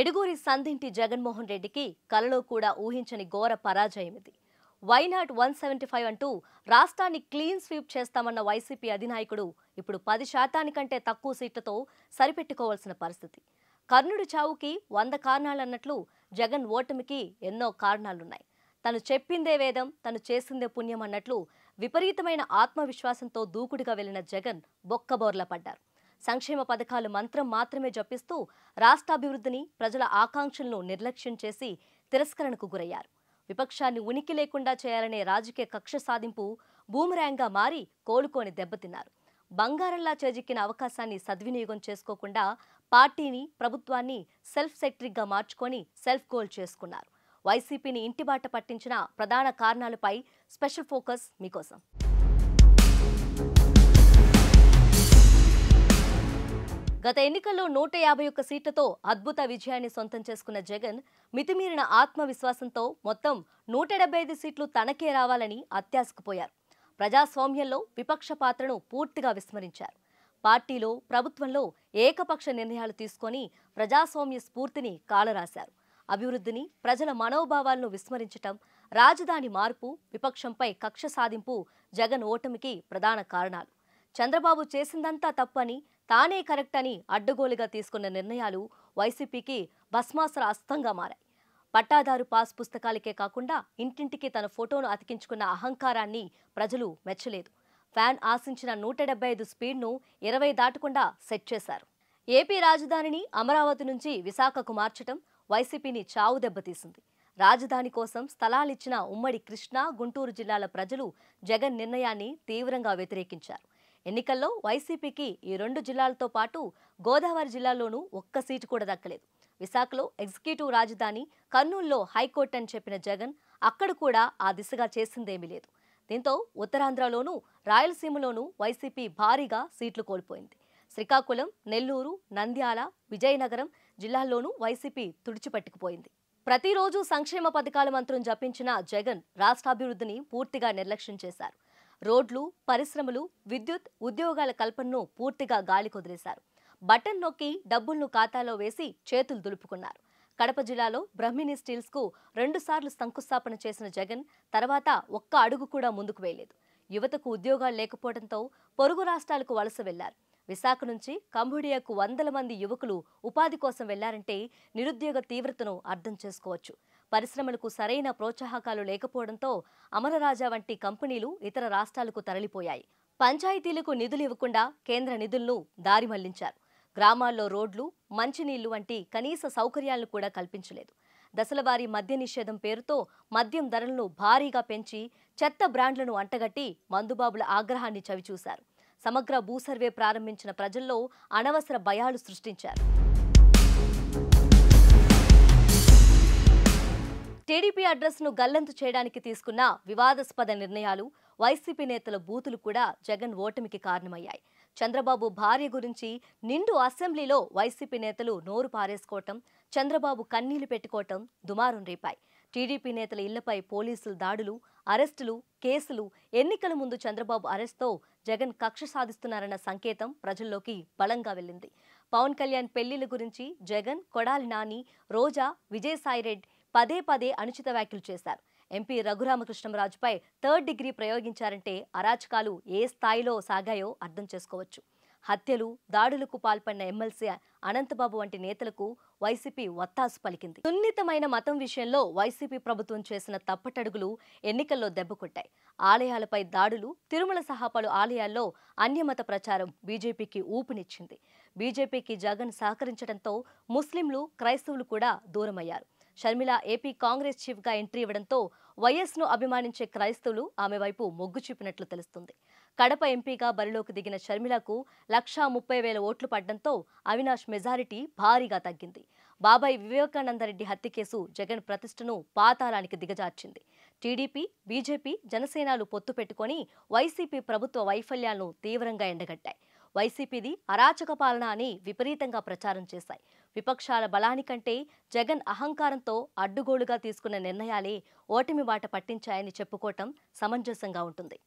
ఎడుగూరి సంధింటి జగన్మోహన్ రెడ్డికి కలలో కూడా ఊహించని ఘోర పరాజయం ఇది వైనాట్ వన్ సెవెంటీ ఫైవ్ అంటూ రాష్ట్రాన్ని క్లీన్ స్వీప్ చేస్తామన్న వైసీపీ అధినాయకుడు ఇప్పుడు పది శాతానికంటే తక్కువ సీట్లతో సరిపెట్టుకోవాల్సిన పరిస్థితి కర్ణుడి చావుకి వంద కారణాలన్నట్లు జగన్ ఓటమికి ఎన్నో కారణాలున్నాయి తను చెప్పిందే వేదం తను చేసిందే పుణ్యం అన్నట్లు విపరీతమైన ఆత్మవిశ్వాసంతో దూకుడుగా వెళ్లిన జగన్ బొక్కబోర్ల పడ్డారు సంక్షేమ పథకాలు మంత్రం మాత్రమే జపిస్తూ రాష్ట్రాభివృద్ధిని ప్రజల ఆకాంక్షలను నిర్లక్ష్యం చేసి తిరస్కరణకు గురయ్యారు విపక్షాన్ని ఉనికి లేకుండా చేయాలనే రాజకీయ కక్ష సాధింపు బూమరాంగా మారి కోలుకొని దెబ్బతిన్నారు బంగారంలా చేజిక్కిన అవకాశాన్ని సద్వినియోగం చేసుకోకుండా పార్టీని ప్రభుత్వాన్ని సెల్ఫ్ సెక్టరిక్గా మార్చుకొని సెల్ఫ్ గోల్ చేసుకున్నారు వైసీపీని ఇంటిబాట పట్టించిన ప్రధాన కారణాలపై స్పెషల్ ఫోకస్ మీకోసం గత ఎన్నికల్లో నూట యాభై ఒక్క సీట్లతో అద్భుత విజయాన్ని సొంతం చేసుకున్న జగన్ మితిమీరిన ఆత్మవిశ్వాసంతో మొత్తం నూట డెబ్బై ఐదు సీట్లు తనకే రావాలని అత్యాసుకుపోయారు ప్రజాస్వామ్యంలో విపక్ష పాత్రను పూర్తిగా విస్మరించారు పార్టీలో ప్రభుత్వంలో ఏకపక్ష నిర్ణయాలు తీసుకొని ప్రజాస్వామ్య స్ఫూర్తిని కాలరాశారు అభివృద్ధిని ప్రజల మనోభావాలను విస్మరించటం రాజధాని మార్పు విపక్షంపై కక్ష సాధింపు జగన్ ఓటమికి ప్రధాన కారణాలు చంద్రబాబు చేసిందంతా తప్పని తానే కరెక్ట్ అని అడ్డగోలుగా తీసుకున్న నిర్ణయాలు వైసీపీకి భస్మాసర అస్తంగా మారాయి పట్టాదారు పాస్ పుస్తకాలకే కాకుండా ఇంటింటికి తన ఫోటోను అతికించుకున్న అహంకారాన్ని ప్రజలు మెచ్చలేదు ఫ్యాన్ ఆశించిన నూట డెబ్బై ఐదు స్పీడ్ను ఇరవై దాటకుండా సెట్ చేశారు ఏపీ రాజధానిని అమరావతి నుంచి విశాఖకు మార్చడం వైసీపీని చావు దెబ్బతీసింది రాజధాని కోసం స్థలాలిచ్చిన ఉమ్మడి కృష్ణా గుంటూరు జిల్లాల ప్రజలు జగన్ నిర్ణయాన్ని తీవ్రంగా వ్యతిరేకించారు ఎన్నికల్లో వైసీపీకి ఈ రెండు జిల్లాలతో పాటు గోదావరి జిల్లాలోనూ ఒక్క సీటు కూడా దక్కలేదు విశాఖలో ఎగ్జిక్యూటివ్ రాజధాని కర్నూలులో హైకోర్టు అని చెప్పిన జగన్ అక్కడ కూడా ఆ దిశగా చేసిందేమీ లేదు దీంతో ఉత్తరాంధ్రలోనూ రాయలసీమలోనూ వైసీపీ భారీగా సీట్లు కోల్పోయింది శ్రీకాకుళం నెల్లూరు నంద్యాల విజయనగరం జిల్లాల్లోనూ వైసీపీ తుడిచిపెట్టుకుపోయింది ప్రతిరోజు సంక్షేమ పథకాల మంత్రం జపించిన జగన్ రాష్ట్రాభివృద్ధిని పూర్తిగా నిర్లక్ష్యం చేశారు రోడ్లు పరిశ్రమలు విద్యుత్ ఉద్యోగాల కల్పనను పూర్తిగా గాలికొదిలేశారు బటన్ నొక్కి డబ్బులను ఖాతాలో వేసి చేతులు దులుపుకున్నారు కడప జిల్లాలో బ్రహ్మిణి స్టీల్స్కు రెండుసార్లు శంకుస్థాపన చేసిన జగన్ తర్వాత ఒక్క అడుగు కూడా ముందుకు వేయలేదు యువతకు ఉద్యోగాలు లేకపోవడంతో పొరుగు రాష్ట్రాలకు వలస వెళ్లారు విశాఖ నుంచి కంబోడియాకు వందల మంది యువకులు ఉపాధి కోసం వెళ్లారంటే నిరుద్యోగ తీవ్రతను అర్థం చేసుకోవచ్చు పరిశ్రమలకు సరైన ప్రోత్సాహకాలు లేకపోవడంతో అమరరాజా వంటి కంపెనీలు ఇతర రాష్ట్రాలకు తరలిపోయాయి పంచాయతీలకు నిధులు ఇవ్వకుండా కేంద్ర నిధులను దారి మళ్లించారు గ్రామాల్లో రోడ్లు మంచినీళ్లు వంటి కనీస సౌకర్యాలను కూడా కల్పించలేదు దశలవారీ మద్య నిషేధం పేరుతో మద్యం ధరలను భారీగా పెంచి చెత్త బ్రాండ్లను అంటగట్టి మందుబాబుల ఆగ్రహాన్ని చవిచూశారు సమగ్ర భూసర్వే ప్రారంభించిన ప్రజల్లో అనవసర భయాలు సృష్టించారు టీడీపీ అడ్రస్ను గల్లంతు చేయడానికి తీసుకున్న వివాదాస్పద నిర్ణయాలు వైసీపీ నేతల బూతులు కూడా జగన్ ఓటమికి కారణమయ్యాయి చంద్రబాబు భార్య గురించి నిండు అసెంబ్లీలో వైసీపీ నేతలు నోరు పారేసుకోవటం చంద్రబాబు కన్నీళ్లు పెట్టుకోవటం దుమారం రేపాయి టీడీపీ నేతల ఇళ్లపై పోలీసులు దాడులు అరెస్టులు కేసులు ఎన్నికల ముందు చంద్రబాబు అరెస్ట్తో జగన్ కక్ష సాధిస్తున్నారన్న సంకేతం ప్రజల్లోకి బలంగా వెళ్ళింది పవన్ కళ్యాణ్ పెళ్లిళ్ల గురించి జగన్ కొడాలి నాని రోజా విజయసాయిరెడ్డి పదే పదే అనుచిత వ్యాఖ్యలు చేశారు ఎంపీ రఘురామకృష్ణంరాజుపై థర్డ్ డిగ్రీ ప్రయోగించారంటే అరాచకాలు ఏ స్థాయిలో సాగాయో అర్థం చేసుకోవచ్చు హత్యలు దాడులకు పాల్పడిన ఎమ్మెల్సీ అనంతబాబు వంటి నేతలకు వైసీపీ వత్తాసు పలికింది సున్నితమైన మతం విషయంలో వైసీపీ ప్రభుత్వం చేసిన తప్పటడుగులు ఎన్నికల్లో దెబ్బకొట్టాయి ఆలయాలపై దాడులు తిరుమల సహా పలు ఆలయాల్లో అన్యమత ప్రచారం బీజేపీకి ఊపునిచ్చింది బీజేపీకి జగన్ సహకరించడంతో ముస్లింలు క్రైస్తవులు కూడా దూరమయ్యారు షర్మిల ఏపీ కాంగ్రెస్ చీఫ్గా ఎంట్రీ ఇవ్వడంతో వైఎస్ ను అభిమానించే క్రైస్తవులు ఆమె వైపు మొగ్గు చూపినట్లు తెలుస్తుంది కడప ఎంపీగా బరిలోకి దిగిన షర్మిలకు లక్షా ముప్పై వేల ఓట్లు పడ్డంతో అవినాష్ మెజారిటీ భారీగా తగ్గింది బాబాయ్ వివేకానందరెడ్డి హత్య కేసు జగన్ ప్రతిష్టను పాతాళానికి దిగజార్చింది టీడీపీ బీజేపీ జనసేనలు పొత్తు పెట్టుకొని వైసీపీ ప్రభుత్వ వైఫల్యాలను తీవ్రంగా ఎండగట్టాయి వైసీపీది అరాచక పాలన అని విపరీతంగా ప్రచారం చేశాయి విపక్షాల బలానికంటే జగన్ అహంకారంతో అడ్డుగోలుగా తీసుకున్న నిర్ణయాలే ఓటమి బాట పట్టించాయని చెప్పుకోవటం సమంజసంగా ఉంటుంది